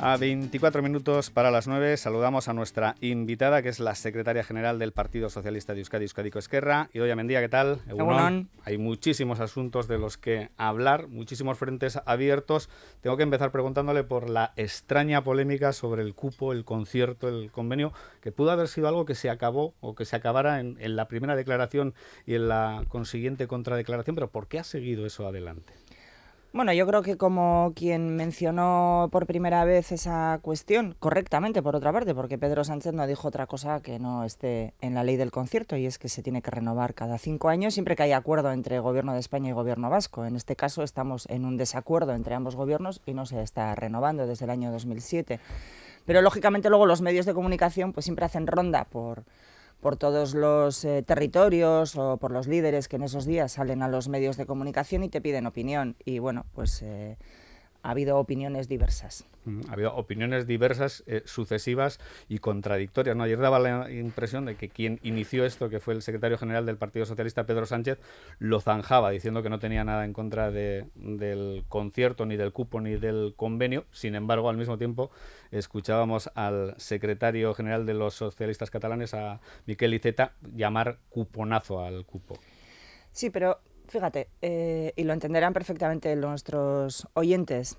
A 24 minutos para las 9 saludamos a nuestra invitada, que es la secretaria general del Partido Socialista de Euskadi, Euskadi Esquerra, Idoia Mendía, ¿qué tal? Hay muchísimos asuntos de los que hablar, muchísimos frentes abiertos. Tengo que empezar preguntándole por la extraña polémica sobre el cupo, el concierto, el convenio, que pudo haber sido algo que se acabó o que se acabara en, en la primera declaración y en la consiguiente contradeclaración, pero ¿por qué ha seguido eso adelante? Bueno, yo creo que como quien mencionó por primera vez esa cuestión, correctamente por otra parte, porque Pedro Sánchez no dijo otra cosa que no esté en la ley del concierto, y es que se tiene que renovar cada cinco años siempre que haya acuerdo entre Gobierno de España y Gobierno vasco. En este caso estamos en un desacuerdo entre ambos gobiernos y no se está renovando desde el año 2007. Pero lógicamente luego los medios de comunicación pues siempre hacen ronda por por todos los eh, territorios o por los líderes que en esos días salen a los medios de comunicación y te piden opinión. Y bueno, pues... Eh, ha habido opiniones diversas. Mm, ha habido opiniones diversas, eh, sucesivas y contradictorias. Ayer daba la impresión de que quien inició esto, que fue el secretario general del Partido Socialista, Pedro Sánchez, lo zanjaba diciendo que no tenía nada en contra de, del concierto, ni del cupo, ni del convenio. Sin embargo, al mismo tiempo, escuchábamos al secretario general de los socialistas catalanes, a Miquel Iceta, llamar cuponazo al cupo. Sí, pero Fíjate, eh, y lo entenderán perfectamente nuestros oyentes,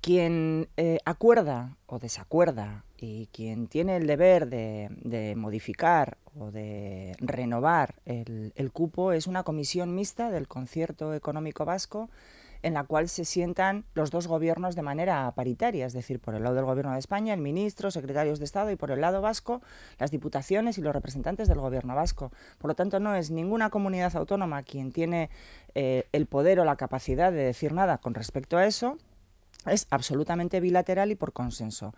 quien eh, acuerda o desacuerda y quien tiene el deber de, modificar o de renovar el, cupo es una comisión mixta del concierto económico vasco en la cual se sientan los dos gobiernos de manera paritaria, es decir, por el lado del Gobierno de España, el ministro, secretarios de Estado y por el lado vasco, las diputaciones y los representantes del Gobierno vasco. Por lo tanto, no es ninguna comunidad autónoma quien tiene eh, el poder o la capacidad de decir nada con respecto a eso, es absolutamente bilateral y por consenso.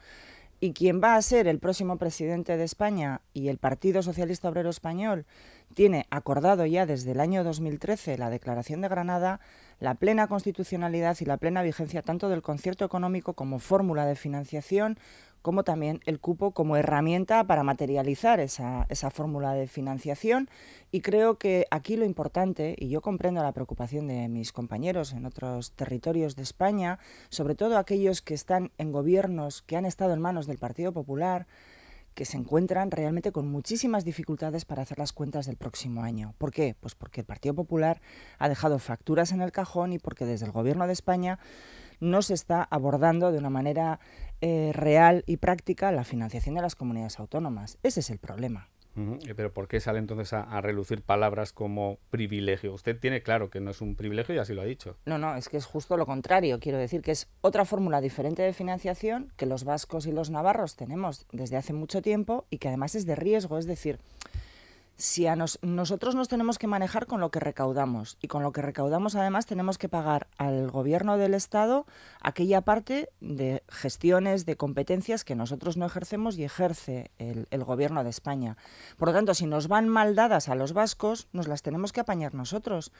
Y quien va a ser el próximo presidente de España y el Partido Socialista Obrero Español tiene acordado ya desde el año 2013 la Declaración de Granada, la plena constitucionalidad y la plena vigencia tanto del concierto económico como fórmula de financiación, como también el cupo como herramienta para materializar esa, esa fórmula de financiación. Y creo que aquí lo importante, y yo comprendo la preocupación de mis compañeros en otros territorios de España, sobre todo aquellos que están en gobiernos que han estado en manos del Partido Popular, que se encuentran realmente con muchísimas dificultades para hacer las cuentas del próximo año. ¿Por qué? Pues porque el Partido Popular ha dejado facturas en el cajón y porque desde el Gobierno de España no se está abordando de una manera eh, real y práctica la financiación de las comunidades autónomas. Ese es el problema. Eh, pero ¿por qué sale entonces a, a, relucir palabras como privilegio? Usted tiene claro que no es un privilegio y así lo ha dicho. No, no, es que es justo lo contrario. Quiero decir que es otra fórmula diferente de financiación que los vascos y los navarros tenemos desde hace mucho tiempo y que además es de riesgo. Es decir, si a nosotros nos tenemos que manejar con lo que recaudamos y con lo que recaudamos además tenemos que pagar al gobierno del Estado aquella parte de gestiones, de competencias que nosotros no ejercemos y ejerce el, el gobierno de España. Por lo tanto, si nos van mal dadas a los vascos, nos las tenemos que apañar nosotros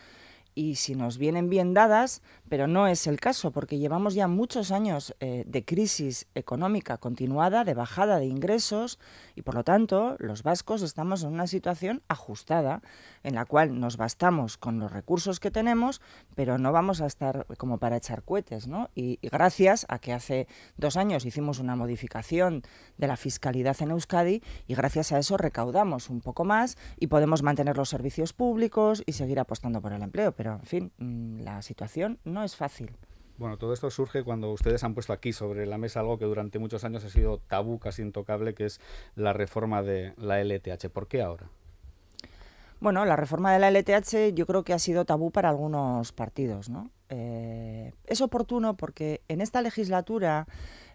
y si nos vienen bien dadas, pero no es el caso, porque llevamos ya muchos años eh, de crisis económica continuada, de bajada de ingresos, y por lo tanto los vascos estamos en una situación ajustada, en la cual nos bastamos con los recursos que tenemos, pero no vamos a estar como para echar cohetes. ¿no? Y, gracias a que hace dos años hicimos una modificación de la fiscalidad en Euskadi, y gracias a eso recaudamos un poco más y podemos mantener los servicios públicos y seguir apostando por el empleo. Pero, en fin, mm, la situación no es fácil. Bueno, todo esto surge cuando ustedes han puesto aquí sobre la mesa algo que durante muchos años ha sido tabú, casi intocable, que es la reforma de la LTH. ¿Por qué ahora? Bueno, la reforma de la LTH yo creo que ha sido tabú para algunos partidos. Eh, es oportuno porque en esta legislatura,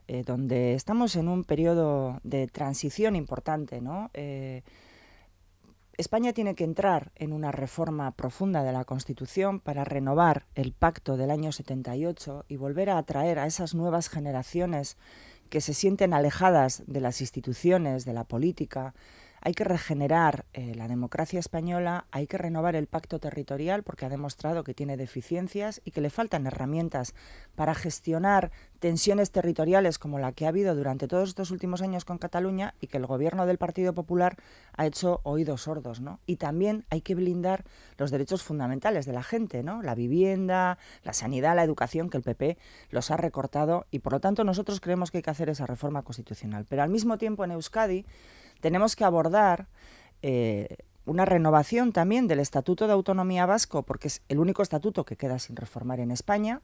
eh, donde estamos en un periodo de transición importante, ¿no? Eh, España tiene que entrar en una reforma profunda de la Constitución para renovar el pacto del año 78 y volver a atraer a esas nuevas generaciones que se sienten alejadas de las instituciones, de la política, hay que regenerar eh, la democracia española, hay que renovar el pacto territorial porque ha demostrado que tiene deficiencias y que le faltan herramientas para gestionar tensiones territoriales como la que ha habido durante todos estos últimos años con Cataluña y que el gobierno del Partido Popular ha hecho oídos sordos, ¿no? Y también hay que blindar los derechos fundamentales de la gente, ¿no? La vivienda, la sanidad, la educación que el PP los ha recortado y por lo tanto nosotros creemos que hay que hacer esa reforma constitucional, pero al mismo tiempo en Euskadi tenemos que abordar eh, una renovación también del Estatuto de Autonomía Vasco, porque es el único estatuto que queda sin reformar en España.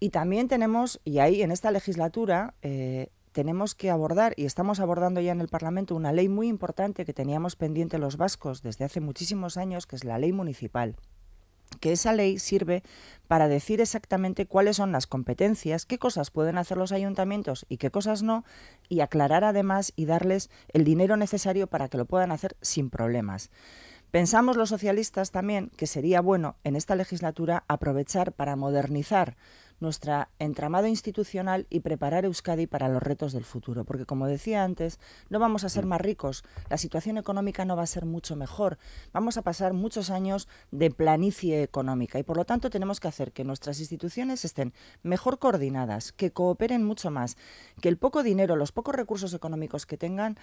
Y también tenemos, y ahí en esta legislatura, eh, tenemos que abordar, y estamos abordando ya en el Parlamento, una ley muy importante que teníamos pendiente los vascos desde hace muchísimos años, que es la ley municipal que esa ley sirve para decir exactamente cuáles son las competencias, qué cosas pueden hacer los ayuntamientos y qué cosas no, y aclarar además y darles el dinero necesario para que lo puedan hacer sin problemas. Pensamos los socialistas también que sería bueno en esta legislatura aprovechar para modernizar nuestra entramado institucional y preparar Euskadi para los retos del futuro. Porque, como decía antes, no vamos a ser mm. más ricos, la situación económica no va a ser mucho mejor, vamos a pasar muchos años de planicie económica y, por lo tanto, tenemos que hacer que nuestras instituciones estén mejor coordinadas, que cooperen mucho más, que el poco dinero, los pocos recursos económicos que tengan,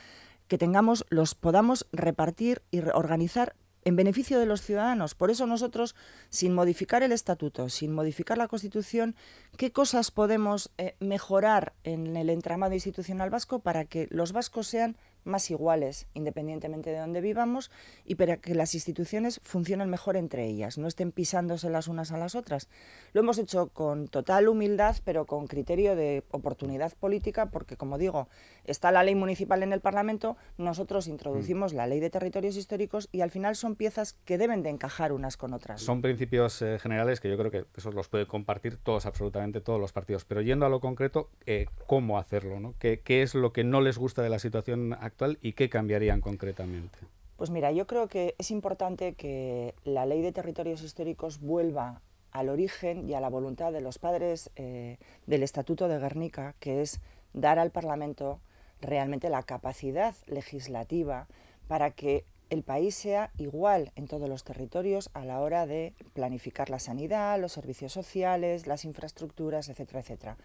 que tengamos, los podamos repartir y organizar en beneficio de los ciudadanos. Por eso nosotros, sin modificar el estatuto, sin modificar la Constitución, ¿qué cosas podemos eh, mejorar en el entramado institucional vasco para que los vascos sean más iguales, independientemente de dónde vivamos, y para que las instituciones funcionen mejor entre ellas, no estén pisándose las unas a las otras. Lo hemos hecho con total humildad, pero con criterio de oportunidad política, porque, como digo, está la ley municipal en el Parlamento, nosotros introducimos mm. la ley de territorios históricos y al final son piezas que deben de encajar unas con otras. Son principios eh, generales que yo creo que eso los puede compartir todos, absolutamente todos los partidos, pero yendo a lo concreto, eh, ¿cómo hacerlo? ¿no? ¿Qué, ¿Qué, es lo que no les gusta de la situación actual? y qué cambiarían concretamente? Pues mira, yo creo que es importante que la ley de territorios históricos vuelva al origen y a la voluntad de los padres eh, del Estatuto de Guernica, que es dar al Parlamento realmente la capacidad legislativa para que el país sea igual en todos los territorios a la hora de planificar la sanidad, los servicios sociales, las infraestructuras, etcétera, etcétera.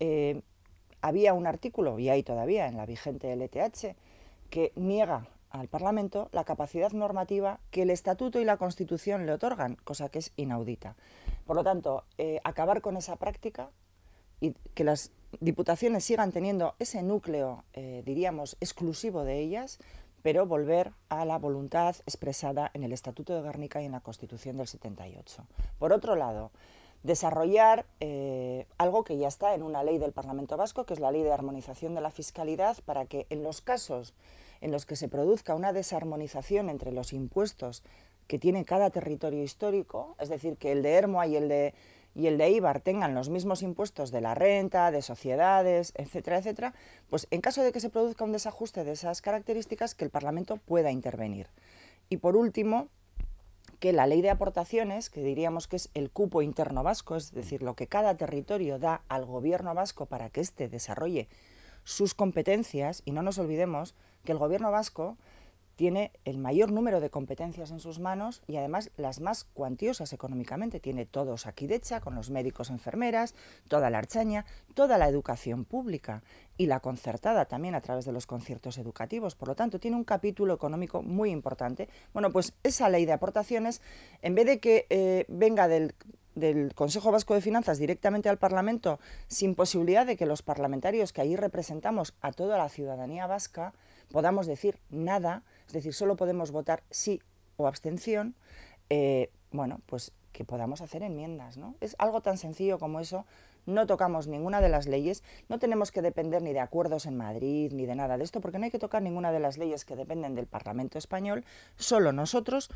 Eh, había un artículo, y hay todavía en la vigente LTH, que niega al Parlamento la capacidad normativa que el Estatuto y la Constitución le otorgan, cosa que es inaudita. Por lo tanto, eh, acabar con esa práctica y que las diputaciones sigan teniendo ese núcleo, eh, diríamos, exclusivo de ellas, pero volver a la voluntad expresada en el Estatuto de Guernica y en la Constitución del 78. Por otro lado, desarrollar eh, algo que ya está en una ley del Parlamento Vasco, que es la Ley de Armonización de la Fiscalidad, para que en los casos en los que se produzca una desarmonización entre los impuestos que tiene cada territorio histórico, es decir, que el de Hermoa y el de, y el de Ibar tengan los mismos impuestos de la renta, de sociedades, etcétera, etcétera, pues en caso de que se produzca un desajuste de esas características, que el Parlamento pueda intervenir. Y por último, que la ley de aportaciones, que diríamos que es el cupo interno vasco, es decir, lo que cada territorio da al gobierno vasco para que éste desarrolle sus competencias, y no nos olvidemos que el gobierno vasco tiene el mayor número de competencias en sus manos y además las más cuantiosas económicamente. Tiene todos aquí de hecha, con los médicos, enfermeras, toda la archaña, toda la educación pública y la concertada también a través de los conciertos educativos. Por lo tanto, tiene un capítulo económico muy importante. Bueno, pues esa ley de aportaciones, en vez de que eh, venga del Consejo Vasco de Finanzas directamente al Parlamento, sin posibilidad de que los parlamentarios que ahí representamos a toda la ciudadanía vasca podamos decir nada, es decir, solo podemos votar sí o abstención, eh, bueno, pues que podamos hacer enmiendas, ¿no? Es algo tan sencillo como eso, no tocamos ninguna de las leyes, no tenemos que depender ni de acuerdos en Madrid ni de nada de esto, porque no hay que tocar ninguna de las leyes que dependen del Parlamento español, solo nosotros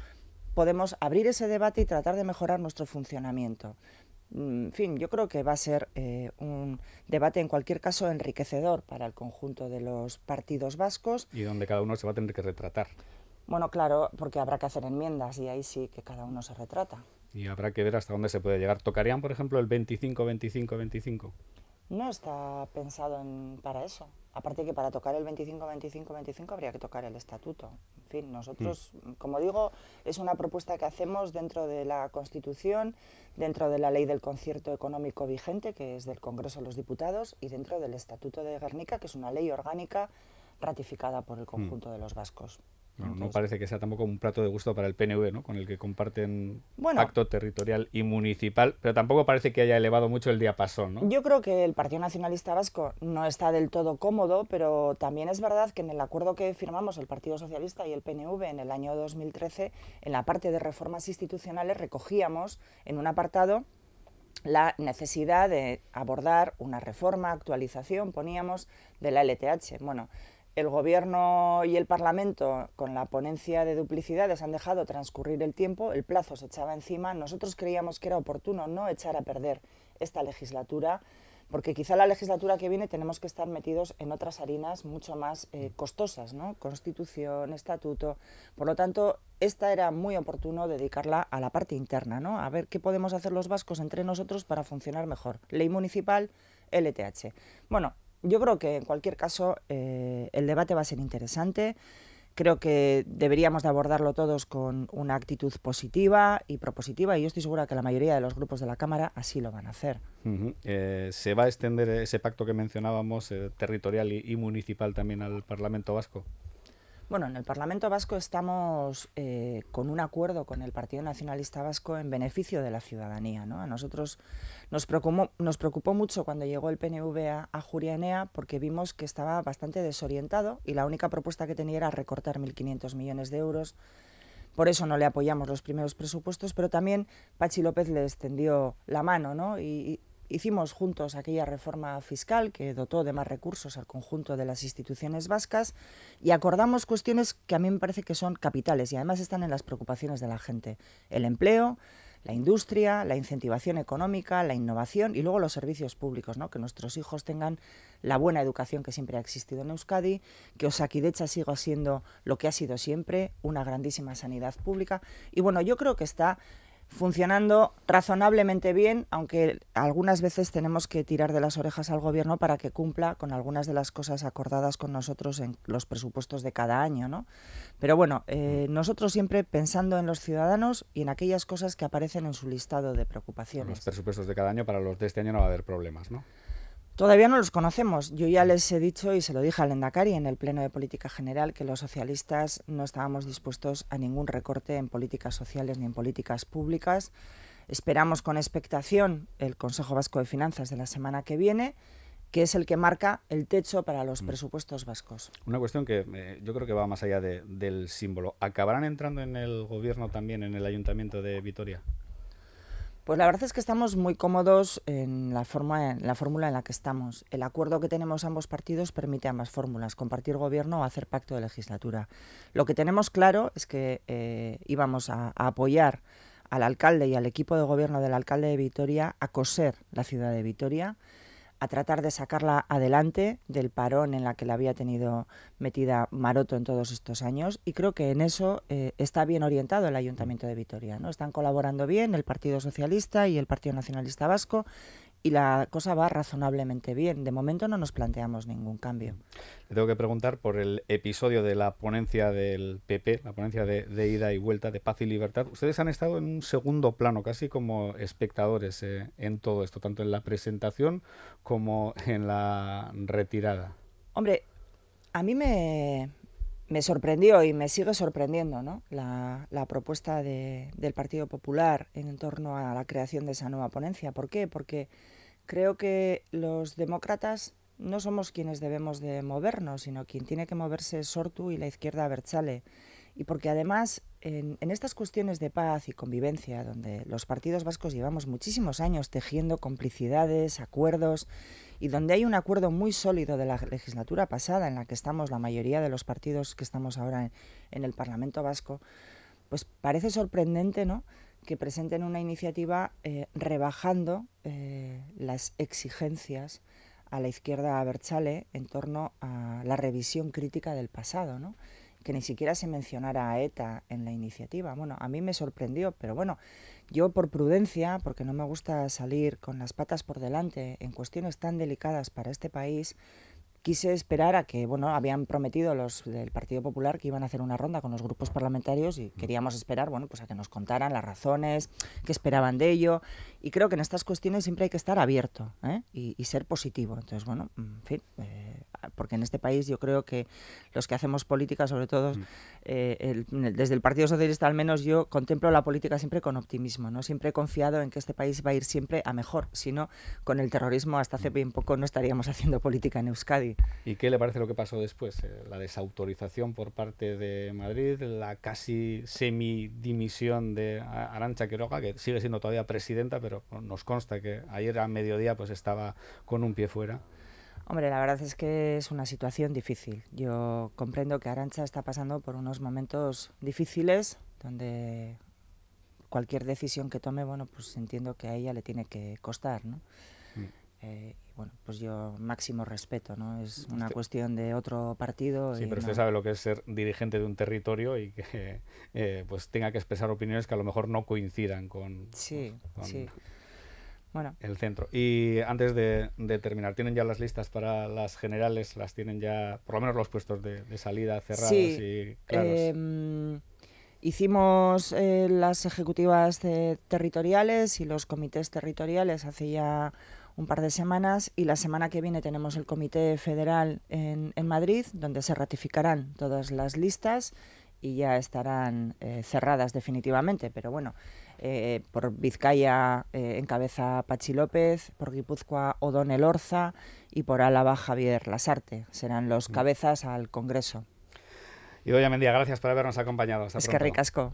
podemos abrir ese debate y tratar de mejorar nuestro funcionamiento. Mm, en fin, yo creo que va a ser eh, un debate en cualquier caso enriquecedor para el conjunto de los partidos vascos. Y donde cada uno se va a tener que retratar. Bueno, claro, porque habrá que hacer enmiendas y ahí sí que cada uno se retrata. Y habrá que ver hasta dónde se puede llegar. ¿Tocarían, por ejemplo, el 25, 25, 25? No está pensado para eso. Aparte que para tocar el 25, 25, 25 habría que tocar el estatuto. En fin, nosotros, mm. Mm, como digo, es una propuesta que hacemos dentro de la Constitución, dentro de la ley del concierto económico vigente, que es del Congreso de los Diputados, y dentro del Estatuto de Guernica, que es una ley orgánica ratificada por el mm. conjunto de los vascos no parece que sea tampoco un plato de gusto para el PNV, ¿no? Con el que comparten pacto territorial y municipal, pero tampoco parece que haya elevado mucho el diapasón, ¿no? Yo creo que el Partido Nacionalista Vasco no está del todo cómodo, pero también es verdad que en el acuerdo que firmamos el Partido Socialista y el PNV en el año 2013, en la parte de reformas institucionales recogíamos en un apartado la necesidad de abordar una reforma, actualización, poníamos, de la LTH. Bueno, el Gobierno y el Parlamento, con la ponencia de duplicidades, han dejado transcurrir el tiempo, el plazo se echaba encima. Nosotros creíamos que era oportuno no echar a perder esta legislatura, porque quizá la legislatura que viene tenemos que estar metidos en otras harinas mucho más eh, costosas, ¿no? Constitución, estatuto. Por lo tanto, esta era muy oportuno dedicarla a la parte interna, ¿no? A ver qué podemos hacer los vascos entre nosotros para funcionar mejor. Ley municipal, LTH. Bueno, yo creo que en cualquier caso eh, el debate va a ser interesante. Creo que deberíamos de abordarlo todos con una actitud positiva y propositiva y yo estoy segura que la mayoría de los grupos de la Cámara así lo van a hacer. Eh, ¿Se va a extender ese pacto que mencionábamos, eh, territorial y municipal, también al Parlamento Vasco? Bueno, en el Parlamento Vasco estamos eh, con un acuerdo con el Partido Nacionalista Vasco en beneficio de la ciudadanía. ¿no? A nosotros nos preocupó, nos preocupó mucho cuando llegó el PNV a, Jurianea porque vimos que estaba bastante desorientado y la única propuesta que tenía era recortar 1.500 millones de euros. Por eso no le apoyamos los primeros presupuestos, pero también Pachi López le extendió la mano ¿no? Hicimos juntos aquella reforma fiscal que dotó de más recursos al conjunto de las instituciones vascas y acordamos cuestiones que a mí me parece que son capitales y además están en las preocupaciones de la gente. El empleo, la industria, la incentivación económica, la innovación y luego los servicios públicos, ¿no? que nuestros hijos tengan la buena educación que siempre ha existido en Euskadi, que Osakidecha siga siendo lo que ha sido siempre, una grandísima sanidad pública. Y bueno, yo creo que está funcionando razonablemente bien, aunque algunas veces tenemos que tirar de las orejas al gobierno para que cumpla con algunas de las cosas acordadas con nosotros en los presupuestos de cada año, ¿no? Pero bueno, eh, mm. nosotros siempre pensando en los ciudadanos y en aquellas cosas que aparecen en su listado de preocupaciones. Los presupuestos de cada año para los de este año no va a haber problemas, ¿no? Todavía no los conocemos. Yo ya les he dicho y se lo dije al Endacari en el Pleno de Política General que los socialistas no estábamos dispuestos a ningún recorte en políticas sociales ni en políticas públicas. Esperamos con expectación el Consejo Vasco de Finanzas de la semana que viene que es el que marca el techo para los mm. presupuestos vascos. Una cuestión que eh, yo creo que va más allá del símbolo. ¿Acabarán entrando en el gobierno también, en el ayuntamiento de Vitoria? Pues la verdad es que estamos muy cómodos en la, forma, en la fórmula en la que estamos. El acuerdo que tenemos ambos partidos permite ambas fórmulas, compartir gobierno o hacer pacto de legislatura. Lo que tenemos claro es que eh, íbamos a, a apoyar al alcalde y al equipo de gobierno del alcalde de Vitoria a coser la ciudad de Vitoria a tratar de sacarla adelante del parón en la que la había tenido metida Maroto en todos estos años y creo que en eso eh, está bien orientado el Ayuntamiento de Vitoria. ¿no? Están colaborando bien el Partido Socialista y el Partido Nacionalista Vasco y la cosa va razonablemente bien. De momento no nos planteamos ningún cambio. Le tengo que preguntar por el episodio de la ponencia del PP, la ponencia de, ida y vuelta de paz y libertad. Ustedes han estado en un segundo plano, casi como espectadores eh, en todo esto, tanto en la presentación como en la retirada. Hombre, a mí me, me sorprendió y me sigue sorprendiendo la, propuesta del Partido Popular en torno a la creación de esa nueva ponencia. ¿Por qué? Porque creo que los demócratas no somos quienes debemos de movernos, sino quien tiene que moverse es Sortu y la izquierda Berchale y porque además en, estas cuestiones de paz y convivencia, donde los partidos vascos llevamos muchísimos años tejiendo complicidades, acuerdos, y donde hay un acuerdo muy sólido de la legislatura pasada en la que estamos la mayoría de los partidos que estamos ahora en, el Parlamento vasco, pues parece sorprendente ¿no? que presenten una iniciativa eh, rebajando eh, las exigencias a la izquierda Berchale en torno a la revisión crítica del pasado que ni siquiera se mencionara a ETA en la iniciativa. Bueno, a mí me sorprendió, pero bueno, yo por prudencia, porque no me gusta salir con las patas por delante en cuestiones tan delicadas para este país, quise esperar a que, bueno, habían prometido los del Partido Popular que iban a hacer una ronda con los grupos parlamentarios y queríamos esperar, bueno, pues a que nos contaran las razones, qué esperaban de ello. Y creo que en estas cuestiones siempre hay que estar abierto ¿eh? y, ser positivo. Entonces, bueno, mm, en fin, eh, porque en este país yo creo que los que hacemos política, sobre todo mm. eh, desde el Partido Socialista al menos, yo contemplo la política siempre con optimismo, ¿no? Siempre he confiado en que este país va a ir siempre a mejor, si no, con el terrorismo hasta hace mm. bien poco no estaríamos haciendo política en Euskadi. ¿Y qué le parece lo que pasó después? Eh, la desautorización por parte de Madrid, la casi semidimisión de Arancha Quiroga, que sigue siendo todavía presidenta, pero nos consta que ayer a mediodía pues estaba con un pie fuera. Hombre, la verdad es que es una situación difícil. Yo comprendo que Arancha está pasando por unos momentos difíciles donde cualquier decisión que tome, bueno, pues entiendo que a ella le tiene que costar, ¿no? Mm. Eh, bueno, pues yo máximo respeto, ¿no? Es una cuestión de otro partido. Sí, pero usted sabe lo que es ser dirigente de un territorio y que eh, pues tenga que expresar opiniones que a lo mejor no coincidan con, sí, pues, sí. Bueno. el centro. Y antes de, terminar, ¿tienen ya las listas para las generales? ¿Las tienen ya, por lo menos los puestos de, salida cerrados y claros? Em, hicimos eh, las ejecutivas territoriales y los comités territoriales hace ya un par de semanas y la semana que viene tenemos el Comité Federal en, Madrid, donde se ratificarán todas las listas y ya estarán eh, cerradas definitivamente. Pero bueno, eh, por Vizcaya eh, encabeza Pachi López, por Guipúzcoa Odón Elorza y por Álava Javier Lasarte. Serán los mm. cabezas al Congreso. Y hoy Mendía, gracias por habernos acompañado. Hasta es que ricasco.